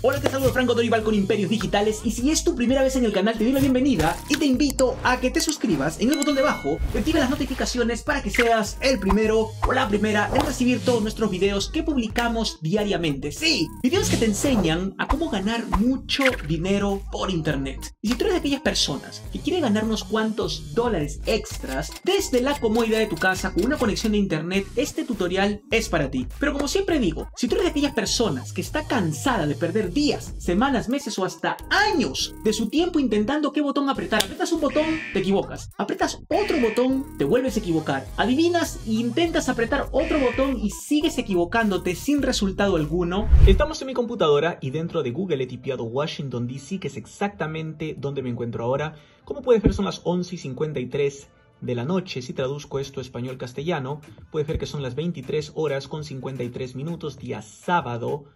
Hola, te saludo Franco Dorival con Imperios Digitales y si es tu primera vez en el canal te doy la bienvenida y te invito a que te suscribas en el botón de abajo, activa las notificaciones para que seas el primero o la primera en recibir todos nuestros videos que publicamos diariamente. Sí, videos que te enseñan a cómo ganar mucho dinero por internet. Y si tú eres de aquellas personas que quieren ganar unos cuantos dólares extras desde la comodidad de tu casa con una conexión de internet, este tutorial es para ti. Pero como siempre digo, si tú eres de aquellas personas que está cansada de perder días, semanas, meses o hasta años de su tiempo intentando qué botón apretar. Apretas un botón, te equivocas. Apretas otro botón, te vuelves a equivocar. Adivinas e intentas apretar otro botón y sigues equivocándote sin resultado alguno. Estamos en mi computadora y dentro de Google he tipeado Washington DC, que es exactamente donde me encuentro ahora. Como puedes ver, son las 11.53 y de la noche, si traduzco esto a español castellano, puede ver que son las 23 horas con 53 minutos, día sábado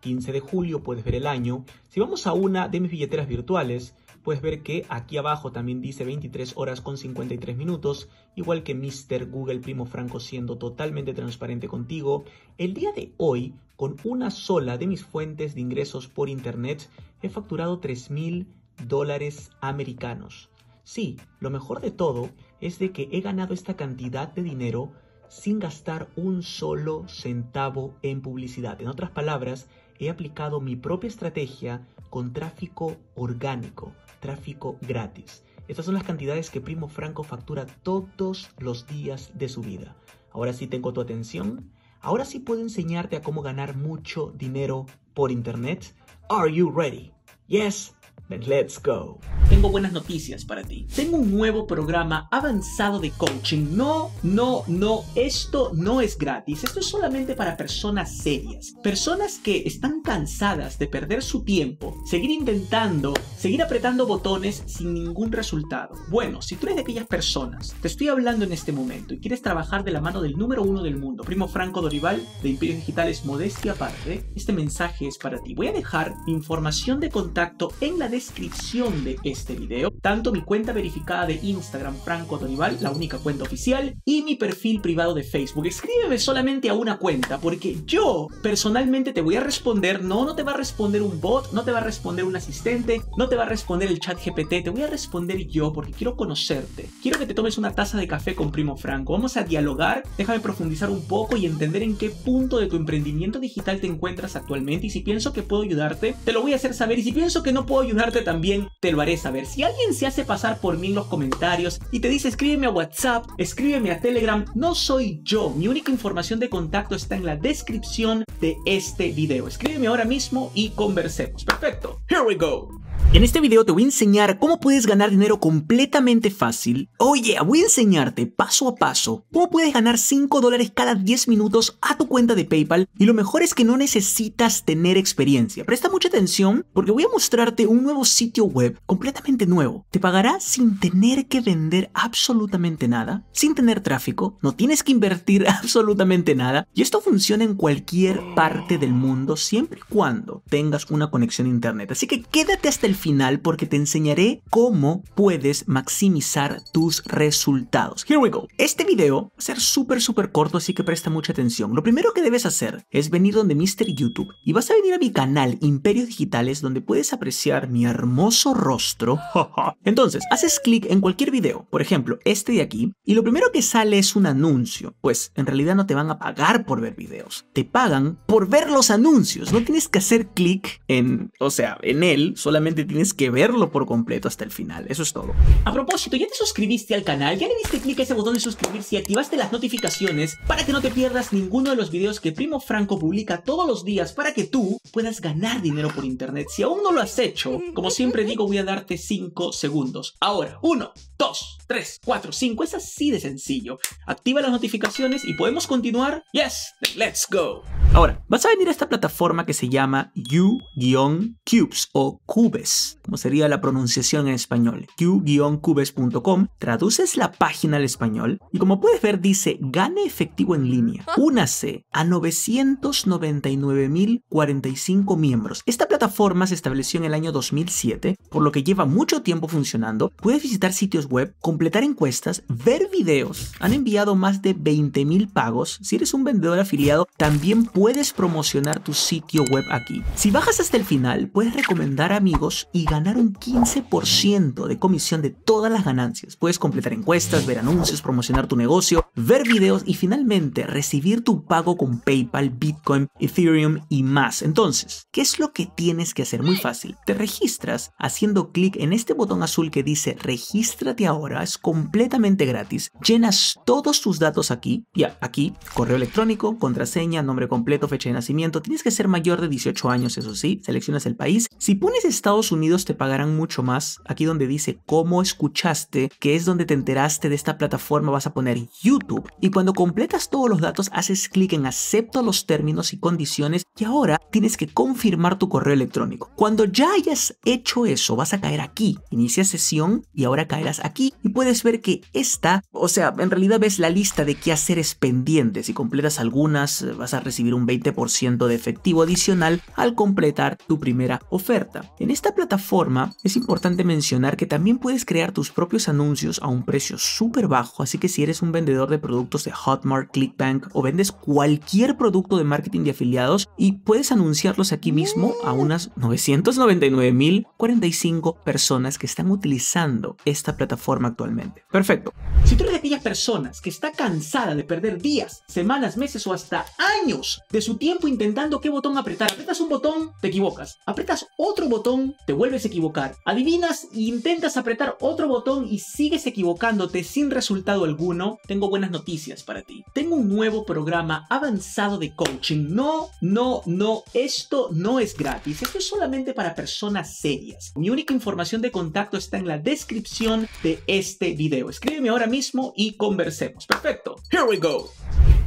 15 de julio, puedes ver el año. Si vamos a una de mis billeteras virtuales, puedes ver que aquí abajo también dice 23 horas con 53 minutos, igual que Mr. Google Primo Franco siendo totalmente transparente contigo. El día de hoy, con una sola de mis fuentes de ingresos por Internet, he facturado 3 mil dólares americanos. Sí, lo mejor de todo es de que he ganado esta cantidad de dinero sin gastar un solo centavo en publicidad. En otras palabras, he aplicado mi propia estrategia con tráfico orgánico, tráfico gratis. Estas son las cantidades que Primo Franco factura todos los días de su vida. Ahora sí tengo tu atención. Ahora sí puedo enseñarte a cómo ganar mucho dinero por Internet. Are you ready? Yes, let's go. Tengo buenas noticias para ti. Tengo un nuevo programa avanzado de coaching. No, no, no, esto no es gratis. Esto es solamente para personas serias. Personas que están cansadas de perder su tiempo, seguir intentando, seguir apretando botones sin ningún resultado. Bueno, si tú eres de aquellas personas, te estoy hablando en este momento y quieres trabajar de la mano del número uno del mundo, primo Franco Dorival de Imperios Digitales Modestia Aparte, este mensaje es para ti. Voy a dejar información de contacto en la descripción descripción de este video, tanto mi cuenta verificada de Instagram Franco Donival, la única cuenta oficial, y mi perfil privado de Facebook. Escríbeme solamente a una cuenta porque yo personalmente te voy a responder, no, no te va a responder un bot, no te va a responder un asistente, no te va a responder el chat GPT, te voy a responder yo porque quiero conocerte. Quiero que te tomes una taza de café con Primo Franco. Vamos a dialogar, déjame profundizar un poco y entender en qué punto de tu emprendimiento digital te encuentras actualmente y si pienso que puedo ayudarte, te lo voy a hacer saber y si pienso que no puedo ayudar también te lo haré saber. Si alguien se hace pasar por mí en los comentarios y te dice escríbeme a WhatsApp, escríbeme a Telegram, no soy yo. Mi única información de contacto está en la descripción de este video. Escríbeme ahora mismo y conversemos. Perfecto. Here we go. En este video te voy a enseñar cómo puedes ganar dinero completamente fácil. Oye, voy a enseñarte paso a paso cómo puedes ganar 5 dólares cada 10 minutos a tu cuenta de PayPal y lo mejor es que no necesitas tener experiencia. Presta mucha atención porque voy a mostrarte un nuevo sitio web completamente nuevo. Te pagará sin tener que vender absolutamente nada, sin tener tráfico, no tienes que invertir absolutamente nada y esto funciona en cualquier parte del mundo siempre y cuando tengas una conexión a internet. Así que quédate hasta el final porque te enseñaré cómo puedes maximizar tus resultados. Here we go. Este video va a ser súper, súper corto, así que presta mucha atención. Lo primero que debes hacer es venir donde Mr. YouTube y vas a venir a mi canal Imperios Digitales donde puedes apreciar mi hermoso rostro. Entonces, haces clic en cualquier video, por ejemplo, este de aquí, y lo primero que sale es un anuncio. Pues en realidad no te van a pagar por ver videos, te pagan por ver los anuncios. No tienes que hacer clic en, o sea, en él, solamente tienes que verlo por completo hasta el final. Eso es todo. A propósito, ¿ya te suscribiste al canal? ¿Ya le diste clic a ese botón de suscribirse y activaste las notificaciones para que no te pierdas ninguno de los videos que Primo Franco publica todos los días para que tú puedas ganar dinero por internet? Si aún no lo has hecho, como siempre digo, voy a darte 5 segundos. Ahora, 1, 2, 3, 4, 5. Es así de sencillo. Activa las notificaciones y podemos continuar. Yes, let's go. Ahora, vas a venir a esta plataforma que se llama u-cubes o cubes, como sería la pronunciación en español, u-cubes.com, traduces la página al español y como puedes ver dice gane efectivo en línea, únase a 999.045 miembros. Esta plataforma se estableció en el año 2007, por lo que lleva mucho tiempo funcionando, puedes visitar sitios web, completar encuestas, ver videos, han enviado más de 20.000 pagos, si eres un vendedor afiliado también puedes puedes promocionar tu sitio web aquí. Si bajas hasta el final, puedes recomendar amigos y ganar un 15% de comisión de todas las ganancias. Puedes completar encuestas, ver anuncios, promocionar tu negocio, ver videos y finalmente recibir tu pago con PayPal, Bitcoin, Ethereum y más. Entonces, ¿qué es lo que tienes que hacer? Muy fácil. Te registras haciendo clic en este botón azul que dice regístrate ahora, es completamente gratis. Llenas todos tus datos aquí, ya, aquí, correo electrónico, contraseña, nombre completo completo, fecha de nacimiento, tienes que ser mayor de 18 años, eso sí, seleccionas el país. Si pones Estados Unidos te pagarán mucho más, aquí donde dice cómo escuchaste, que es donde te enteraste de esta plataforma, vas a poner YouTube y cuando completas todos los datos haces clic en acepto los términos y condiciones y ahora tienes que confirmar tu correo electrónico. Cuando ya hayas hecho eso, vas a caer aquí, inicia sesión y ahora caerás aquí y puedes ver que esta, o sea, en realidad ves la lista de qué hacer es pendientes. Si completas algunas, vas a recibir un un 20% de efectivo adicional al completar tu primera oferta. En esta plataforma es importante mencionar que también puedes crear tus propios anuncios a un precio súper bajo, así que si eres un vendedor de productos de Hotmart, Clickbank o vendes cualquier producto de marketing de afiliados y puedes anunciarlos aquí mismo a unas 999.045 personas que están utilizando esta plataforma actualmente. Perfecto. Si tú eres de aquellas personas que está cansada de perder días, semanas, meses o hasta años de su tiempo intentando qué botón apretar. Apretas un botón, te equivocas. Apretas otro botón, te vuelves a equivocar. Adivinas e intentas apretar otro botón y sigues equivocándote sin resultado alguno. Tengo buenas noticias para ti. Tengo un nuevo programa avanzado de coaching. No, no, no, esto no es gratis. Esto es solamente para personas serias. Mi única información de contacto está en la descripción de este video. Escríbeme ahora mismo y conversemos. Perfecto. Here we go.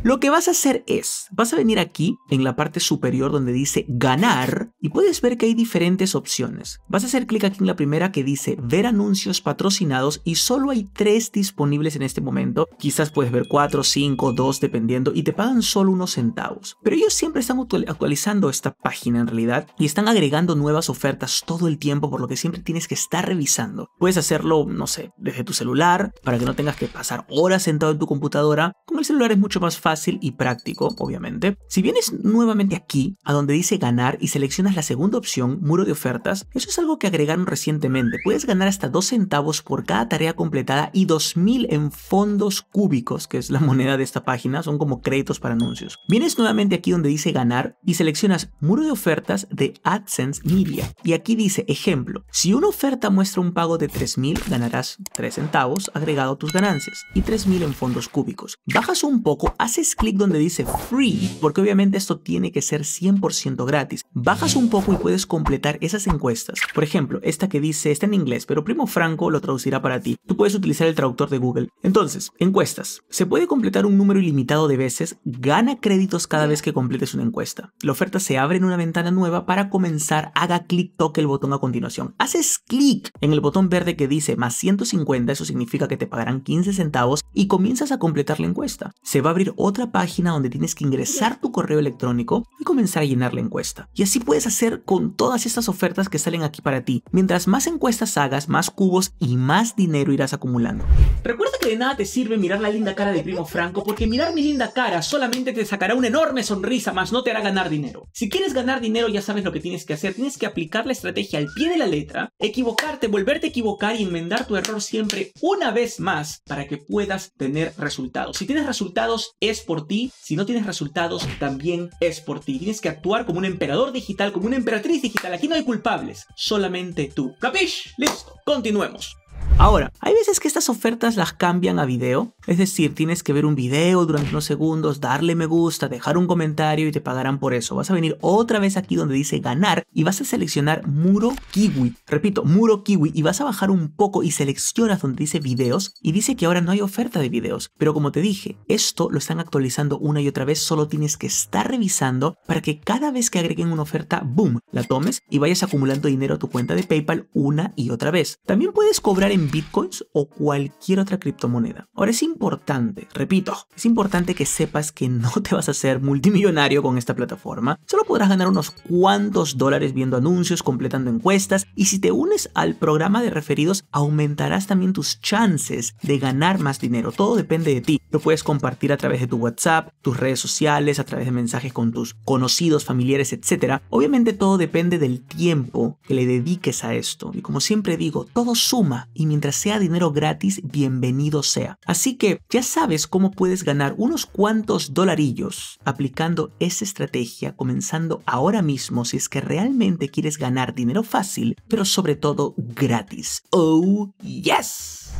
Lo que vas a hacer es, vas a venir aquí en la parte superior donde dice ganar y puedes ver que hay diferentes opciones. Vas a hacer clic aquí en la primera que dice ver anuncios patrocinados y solo hay tres disponibles en este momento. Quizás puedes ver cuatro, cinco, dos dependiendo y te pagan solo unos centavos. Pero ellos siempre están actualizando esta página en realidad y están agregando nuevas ofertas todo el tiempo por lo que siempre tienes que estar revisando. Puedes hacerlo, no sé, desde tu celular para que no tengas que pasar horas sentado en tu computadora. Con el celular es mucho más fácil fácil y práctico, obviamente. Si vienes nuevamente aquí, a donde dice ganar y seleccionas la segunda opción, muro de ofertas, eso es algo que agregaron recientemente. Puedes ganar hasta 2 centavos por cada tarea completada y 2.000 en fondos cúbicos, que es la moneda de esta página, son como créditos para anuncios. Vienes nuevamente aquí donde dice ganar y seleccionas muro de ofertas de AdSense Media. Y aquí dice, ejemplo, si una oferta muestra un pago de 3.000, ganarás 3 centavos agregado a tus ganancias y 3.000 en fondos cúbicos. Bajas un poco, hace haces clic donde dice free, porque obviamente esto tiene que ser 100% gratis, bajas un poco y puedes completar esas encuestas. Por ejemplo, esta que dice está en inglés, pero Primo Franco lo traducirá para ti. Tú puedes utilizar el traductor de Google. Entonces, encuestas. Se puede completar un número ilimitado de veces, gana créditos cada vez que completes una encuesta. La oferta se abre en una ventana nueva para comenzar, haga clic, toque el botón a continuación. Haces clic en el botón verde que dice más 150, eso significa que te pagarán 15 centavos y comienzas a completar la encuesta. Se va a abrir otra otra página donde tienes que ingresar tu correo electrónico y comenzar a llenar la encuesta. Y así puedes hacer con todas estas ofertas que salen aquí para ti. Mientras más encuestas hagas, más cubos y más dinero irás acumulando. Recuerda que de nada te sirve mirar la linda cara de Primo Franco porque mirar mi linda cara solamente te sacará una enorme sonrisa, más no te hará ganar dinero. Si quieres ganar dinero ya sabes lo que tienes que hacer, tienes que aplicar la estrategia al pie de la letra, equivocarte, volverte a equivocar y enmendar tu error siempre una vez más para que puedas tener resultados. Si tienes resultados es por ti, si no tienes resultados también es por ti. Y tienes que actuar como un emperador digital, como una emperatriz digital. Aquí no hay culpables, solamente tú. ¿Capish? Listo, continuemos. Ahora, hay veces que estas ofertas las cambian a video, es decir, tienes que ver un video durante unos segundos, darle me gusta, dejar un comentario y te pagarán por eso. Vas a venir otra vez aquí donde dice ganar y vas a seleccionar Muro Kiwi. Repito, Muro Kiwi y vas a bajar un poco y seleccionas donde dice videos y dice que ahora no hay oferta de videos. Pero como te dije, esto lo están actualizando una y otra vez, solo tienes que estar revisando para que cada vez que agreguen una oferta, boom, la tomes y vayas acumulando dinero a tu cuenta de PayPal una y otra vez. También puedes cobrar en bitcoins o cualquier otra criptomoneda. Ahora es importante, repito, es importante que sepas que no te vas a ser multimillonario con esta plataforma. Solo podrás ganar unos cuantos dólares viendo anuncios, completando encuestas y si te unes al programa de referidos aumentarás también tus chances de ganar más dinero. Todo depende de ti. Lo puedes compartir a través de tu WhatsApp, tus redes sociales, a través de mensajes con tus conocidos, familiares, etc. Obviamente todo depende del tiempo que le dediques a esto. Y como siempre digo, todo suma y mientras sea dinero gratis, bienvenido sea. Así que ya sabes cómo puedes ganar unos cuantos dolarillos aplicando esa estrategia comenzando ahora mismo si es que realmente quieres ganar dinero fácil, pero sobre todo gratis. Oh, yes.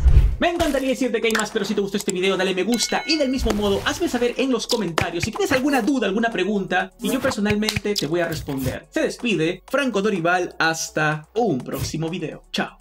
Me encantaría decirte que hay más, pero si te gustó este video dale me gusta y del mismo modo hazme saber en los comentarios si tienes alguna duda, alguna pregunta y yo personalmente te voy a responder. Se despide Franco Dorival, hasta un próximo video. Chao.